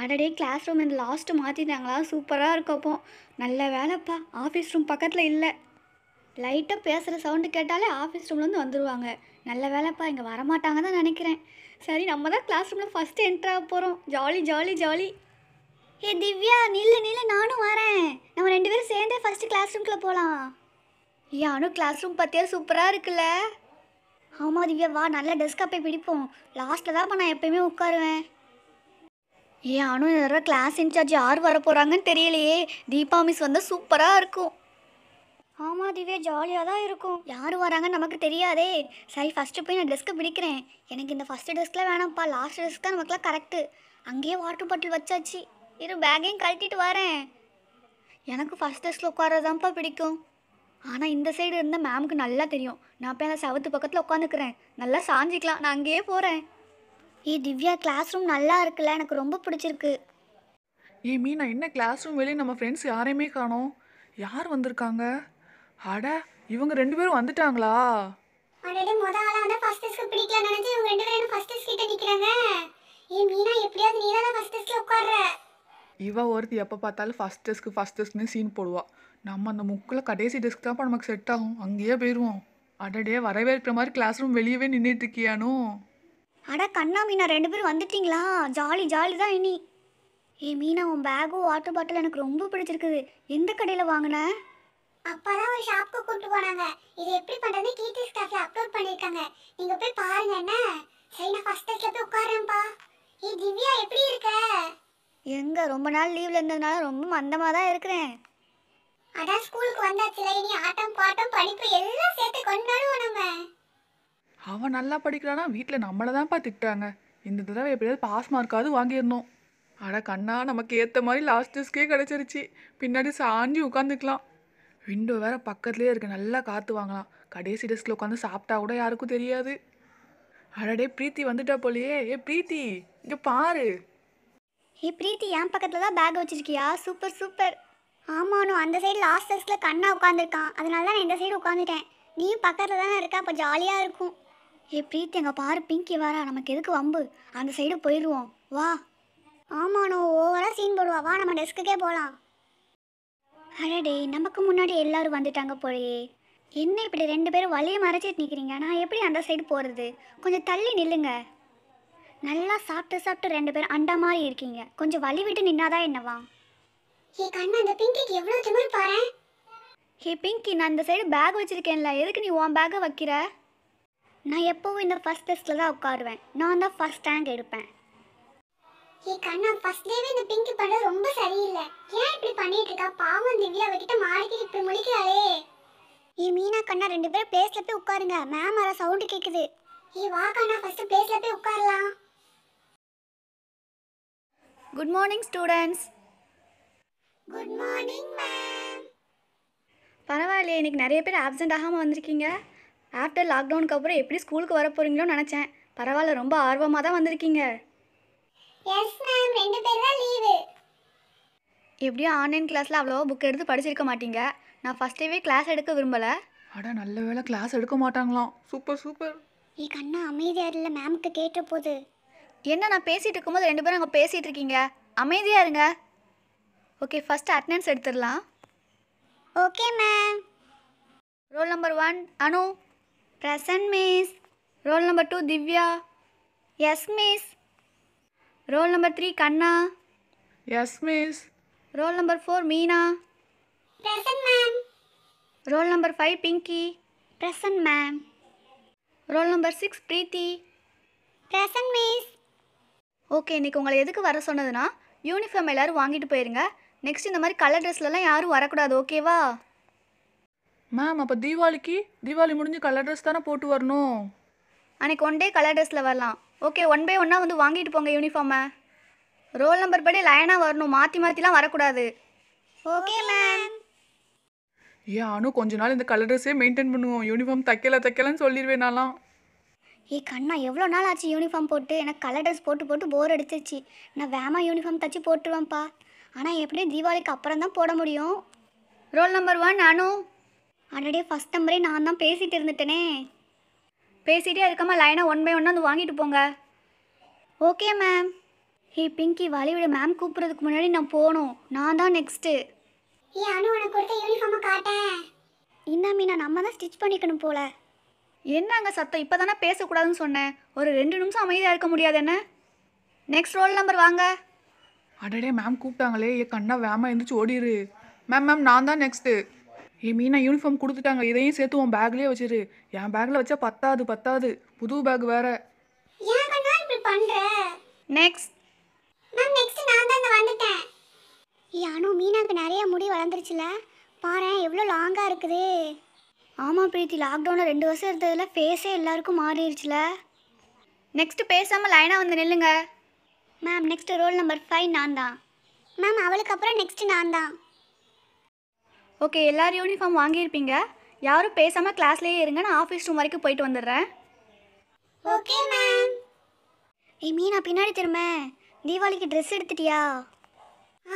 அடடே class room இந்த last மாற்றிட்டாங்களா சூப்பராக இருக்கப்போ நல்ல வேலைப்பா ஆஃபீஸ் ரூம் பக்கத்தில் இல்லை லைட்டாக பேசுகிற சவுண்டு கேட்டாலே ஆஃபீஸ் ரூம்லேருந்து வந்துடுவாங்க நல்ல வேலைப்பா இங்கே வரமாட்டாங்க தான் நினைக்கிறேன் சரி நம்ம தான் கிளாஸ் ரூமில் ஃபஸ்ட்டு என்ட்ராக போகிறோம் ஜாலி ஜாலி ஜாலி ஏ திவ்யா நில்லு நில்லு நானும் வரேன் நம்ம ரெண்டு பேரும் சேர்ந்தே ஃபஸ்ட்டு கிளாஸ் ரூம்குள்ளே போகலாம் அனு கிளாஸ் ரூம் பார்த்தியா சூப்பராக இருக்குல்ல ஆமாம் திவ்யா வா நல்ல டெஸ்க்காக போய் பிடிப்போம் லாஸ்ட்டில் தான் நான் எப்போயுமே உட்காருவேன் யானு இந்த தடவை கிளாஸ் இன்சார்ஜ் யார் வர போகிறாங்கன்னு தெரியலையே தீபா மிஸ் வந்து சூப்பராக இருக்கும் ஆமாம் திவ்யா ஜாலியாக தான் இருக்கும் யார் வராங்கன்னு நமக்கு தெரியாதே சரி ஃபஸ்ட்டு போய் நான் டெஸ்க்கை பிடிக்கிறேன் எனக்கு இந்த ஃபஸ்ட்டு டெஸ்க்கில் வேணாம்ப்பா லாஸ்ட் டெஸ்க் தான் நமக்குலாம் கரெக்டு அங்கேயே வாட்டர் பாட்டில் வச்சாச்சு இரு பேக்கையும் கழட்டிட்டு வரேன் எனக்கு ஃபஸ்ட் டெஸ்கில் உட்காரதான்ப்பா பிடிக்கும் ஆனால் இந்த சைடு இருந்தால் மேமுக்கு நல்லா தெரியும் நான் போய் அந்த சவுத்து பக்கத்தில் உட்காந்துக்கிறேன் நல்லா சாஞ்சிக்கலாம் நான் அங்கேயே போகிறேன் ஏ திவ்யா கிளாஸ் ரூம் நல்லா இருக்குல்ல எனக்கு ரொம்ப பிடிச்சிருக்கு ஏ மீனா என்ன கிளாஸ் ரூம் வெளியே நம்ம ஃப்ரெண்ட்ஸ் யாரையுமே காணோம் யார் வந்திருக்காங்க அட இவங்க ரெண்டு பேரும் வந்துட்டாங்களா ஆல்ரெடி முத வந்து ஃபர்ஸ்ட் இவன் ஒருத்தி எப்போ பார்த்தாலும் ஃபஸ்ட் டெஸ்க்கு ஃபஸ்ட் டெஸ்க்னு சீன் போடுவாள் நம்ம அந்த முக்கில் கடைசி டெஸ்க் இப்போ நமக்கு செட் ஆகும் அங்கேயே போயிடுவோம் அடடே வரவேற்கிற மாதிரி கிளாஸ் ரூம் வெளியவே நின்றுட்டு இருக்கியானோ அட கண்ணா மீனா ரெண்டு பேரும் வந்துட்டீங்களா ஜாலி ஜாலி தான் இனி ஏ மீனா உன் பேகும் வாட்டர் பாட்டில் எனக்கு ரொம்ப பிடிச்சிருக்குது எந்த கடையில் வாங்கின அப்பதான் ஒரு ஷாப்க்கு கொண்டு போனாங்க இது எப்படி பண்றது கீர்த்தி ஸ்டாஃப்ல அப்லோட் பண்ணிருக்காங்க நீங்க போய் பாருங்க என்ன சரி நான் ஃபர்ஸ்ட் டெஸ்ட்ல போய் உட்காரேன்ப்பா ஏ திவ்யா எப்படி இருக்க எங்கே ரொம்ப நாள் லீவில் இருந்ததுனால ரொம்ப மந்தமாக தான் இருக்கிறேன் அதான் ஸ்கூலுக்கு வந்தாச்சுல இனி ஆட்டம் பாட்டம் படிப்பு எல்லாம் சேர்த்து கொண்டாடுவோம் நம்ம அவன் நல்லா படிக்கிறானா வீட்டில் நம்மளை தான் திட்டாங்க இந்த தடவை எப்படியாவது பாஸ் மார்க்காவது வாங்கியிருந்தோம் அட கண்ணா நமக்கு ஏற்ற மாதிரி லாஸ்ட் டெஸ்க்கே கிடச்சிருச்சு பின்னாடி சாஞ்சி உட்காந்துக்கலாம் விண்டோ வேற பக்கத்துலேயே இருக்கு நல்லா காற்று வாங்கலாம் கடைசி டெஸ்கில் உட்காந்து சாப்பிட்டா கூட யாருக்கும் தெரியாது அடடே பிரீத்தி வந்துட்டா போலியே ஏ பிரீத்தி இங்கே பாரு ஏ பிரீத்தி என் பக்கத்தில் தான் பேக் வச்சுருக்கியா சூப்பர் சூப்பர் ஆமாம் அந்த சைடு லாஸ்ட் டெஸ்ட்டில் கண்ணாக உட்காந்துருக்கான் அதனால தான் நான் இந்த சைடு உட்காந்துட்டேன் நீ பக்கத்தில் தானே இருக்கா அப்போ ஜாலியாக இருக்கும் ஏ பிரீத்தி அங்கே பாரு பிங்கி வரா நமக்கு எதுக்கு வம்பு அந்த சைடு போயிடுவோம் வா ஆமாண்ணோ ஓவராக சீன் போடுவா வா நம்ம டெஸ்க்குக்கே போகலாம் அடடே நமக்கு முன்னாடி எல்லோரும் வந்துட்டாங்க போயே என்ன இப்படி ரெண்டு பேரும் வழியை மறைச்சிட்டு நிற்கிறீங்க நான் எப்படி அந்த சைடு போகிறது கொஞ்சம் தள்ளி நில்லுங்க நல்லா சாப்பிட்டு சாப்பிட்டு ரெண்டு பேரும் அண்டா மாதிரி இருக்கீங்க கொஞ்சம் வழி விட்டு நின்னாதான் என்னவா ஏ கண்ணு அந்த பிங்கிக்கு எவ்வளோ திமிர் பாரு ஹே பிங்கி நான் இந்த சைடு பேக் வச்சிருக்கேன்ல எதுக்கு நீ உன் பேக்கை வைக்கிற நான் எப்போவும் இந்த ஃபர்ஸ்ட் டெஸ்ட்டில் தான் உட்காருவேன் நான் தான் ஃபர்ஸ்ட் ரேங்க் எடுப்பேன் ஏ கண்ணா ஃபர்ஸ்ட் டேவே இந்த பிங்கி பண்ணது ரொம்ப சரியில்லை ஏன் இப்படி பண்ணிட்டு இருக்கா பாவம் திவ்யா அவகிட்ட மாடிக்கிட்டு இப்படி முழிக்கிறாளே ஏ மீனா கண்ணா ரெண்டு பேரும் பிளேஸ்ல போய் உட்காருங்க மேம் வர சவுண்டு கேட்குது ஏ வா கண்ணா ஃபர்ஸ்ட் பிளேஸ்ல போய் உட்காரலாம் good morning students good morning ma'am பரவாயில்லையே இன்றைக்கி நிறைய பேர் ஆப்சென்ட் ஆகாமல் வந்திருக்கீங்க ஆஃப்டர் லாக்டவுனுக்கு அப்புறம் எப்படி ஸ்கூலுக்கு வர போறீங்களோன்னு நினச்சேன் பரவாயில்ல ரொம்ப ஆர்வமாக தான் வந்திருக்கீங்க ரெண்டு பேர் லீவு எப்படியும் ஆன்லைன் கிளாஸில் அவ்வளோவா புக் எடுத்து படிச்சிருக்க மாட்டீங்க நான் ஃபஸ்ட்டேவே கிளாஸ் எடுக்க விரும்பலை அட நல்ல வேலை கிளாஸ் எடுக்க மாட்டாங்களாம் சூப்பர் சூப்பர் நீ கண்ணா அமைதியாக இல்லை மேம்கிட்ட கேட்ட போது என்ன நான் பேசிகிட்டு இருக்கும்போது ரெண்டு பேரும் அங்கே பேசிகிட்டு இருக்கீங்க அமைதியாக இருங்க ஓகே ஃபஸ்ட்டு அட்டனன்ஸ் எடுத்துடலாம் okay ma'am roll number one Anu present miss roll number two Divya yes miss roll number three Kanna yes miss roll number four Meena present ma'am roll number five Pinky present ma'am roll number six Preethi present miss okay இன்றைக்கி உங்களை எதுக்கு வர சொன்னதுன்னா uniform எல்லோரும் வாங்கிட்டு போயிருங்க next இந்த மாதிரி colour ட்ரெஸ்லலாம் யாரும் வரக்கூடாது ஓகேவா மேம் அப்போ தீபாவளிக்கு தீபாவளி முடிஞ்சு கலர் ட்ரெஸ் தானே போட்டு வரணும் அன்றைக்கி ஒன் டே கலர் ட்ரெஸ்ஸில் வரலாம் ஓகே ஒன் பை ஒன்னாக வந்து வாங்கிட்டு போங்க யூனிஃபார்மை ரோல் நம்பர் படி லைனாக வரணும் மாற்றி மாற்றிலாம் வரக்கூடாது ஓகே மேம் ஏன் அனு கொஞ்ச நாள் இந்த கலர் ட்ரெஸ்ஸே மெயின்டைன் பண்ணுவோம் யூனிஃபார்ம் தைக்கல தைக்கலன்னு சொல்லிடுவேனாலாம் ஏ கண்ணா எவ்வளோ நாள் ஆச்சு யூனிஃபார்ம் போட்டு எனக்கு கலர் ட்ரெஸ் போட்டு போட்டு போர் அடிச்சிருச்சு நான் வேமா யூனிஃபார்ம் தச்சு போட்டுருவேன்ப்பா ஆனால் எப்படியும் தீபாவளிக்கு அப்புறம் தான் போட முடியும் roll number one Anu already first நம்பரே நான் தான் பேசிகிட்டு இருந்துட்டேனே பேசிகிட்டே இருக்காம லைனாக ஒன் பை ஒன்னாக வந்து வாங்கிட்டு போங்க ஓகே மேம் ஹே பிங்கி வழிவிட மேம் கூப்பிட்றதுக்கு முன்னாடி நான் போகணும் நான் தான் நெக்ஸ்ட்டு ஏ அனு உனக்கு கொடுத்த யூனிஃபார்மை காட்டேன் மீனா நம்ம தான் ஸ்டிச் பண்ணிக்கணும் போல என்னங்க சத்தம் இப்போ தானே பேசக்கூடாதுன்னு சொன்னேன் ஒரு ரெண்டு நிமிஷம் அமைதியாக இருக்க முடியாது என்ன நெக்ஸ்ட் ரோல் நம்பர் வாங்க அடடே மேம் கூப்பிட்டாங்களே என் கண்ணா வேமா எழுந்திரிச்சு ஓடிடு மேம் மேம் நான் தான் நெக்ஸ்ட்டு என் மீனா யூனிஃபார்ம் கொடுத்துட்டாங்க இதையும் சேர்த்து உன் பேக்லேயே வச்சிரு என் பேக்கில் வச்சா பத்தாது பத்தாது புது பேக் வேற நெக்ஸ்ட் மேம் நான் தான் அனு நிறைய முடி வளர்ந்துருச்சுல பாரு எவ்வளோ லாங்காக இருக்குது ஆமாம் பிரீத்தி லாக்டவுனில் ரெண்டு வருஷம் இருந்ததில் ஃபேஸே எல்லாருக்கும் மாறிடுச்சுல நெக்ஸ்ட்டு பேசாமல் லைனாக வந்து நில்லுங்க ma'am next roll number five நான் தான் மேம் அவளுக்கு அப்புறம் நெக்ஸ்ட் நான் தான் ஓகே எல்லோரும் யூனிஃபார்ம் வாங்கியிருப்பீங்க யாரும் பேசாமல் கிளாஸ்லேயே இருங்க நான் ஆஃபீஸ் ரூம் வரைக்கும் போயிட்டு வந்துடுறேன் ஓகே மேம் ஏய் மீனா பின்னாடி திரும்ப தீபாவளிக்கு ட்ரெஸ் எடுத்துட்டியா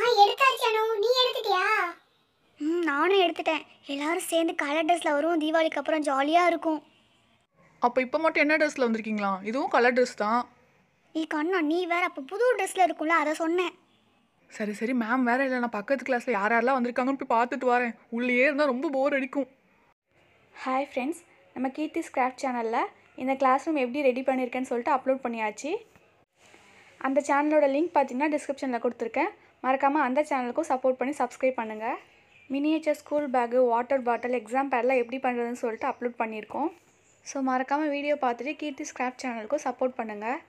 ஆ எடுத்தாச்சு அனு நீ எடுத்துட்டியா ம் நானும் எடுத்துட்டேன் எல்லாரும் சேர்ந்து கலர் ட்ரெஸ்ஸில் வரும் தீபாவளிக்கு அப்புறம் ஜாலியாக இருக்கும் அப்போ இப்போ மட்டும் என்ன ட்ரெஸ்ஸில் வந்திருக்கீங்களா இதுவும் கலர் ட்ரெஸ் தான் நீ கண்ணா நீ வேற அப்போ புது ட்ரெஸ்ஸில் இருக்கும்ல அதை சொன்னேன் சரி சரி மேம் வேற இல்லை நான் பக்கத்து கிளாஸில் யார் யாரெல்லாம் வந்திருக்காங்கன்னு போய் பார்த்துட்டு வரேன் உள்ளேயே இருந்தால் ரொம்ப போர் அடிக்கும் ஹாய் ஃப்ரெண்ட்ஸ் நம்ம கீர்த்தி ஸ்கிராஃப்ட் சேனலில் இந்த கிளாஸ் ரூம் எப்படி ரெடி பண்ணியிருக்கேன்னு சொல்லிட்டு அப்லோட் பண்ணியாச்சு அந்த சேனலோட லிங்க் பார்த்தீங்கன்னா டிஸ்கிரிப்ஷனில் கொடுத்துருக்கேன் மறக்காமல் அந்த சேனலுக்கும் சப்போர்ட் பண்ணி சப்ஸ்கிரைப் பண்ணுங்கள் miniature school bag water bottle exam பேரெலாம் எப்படி பண்ணுறதுன்னு சொல்லிட்டு அப்லோட் பண்ணியிருக்கோம் ஸோ மறக்காமல் வீடியோ பார்த்துட்டு கீர்த்தி ஸ்கிராப் சேனலுக்கும் சப்போர்ட் பண்ணுங்கள்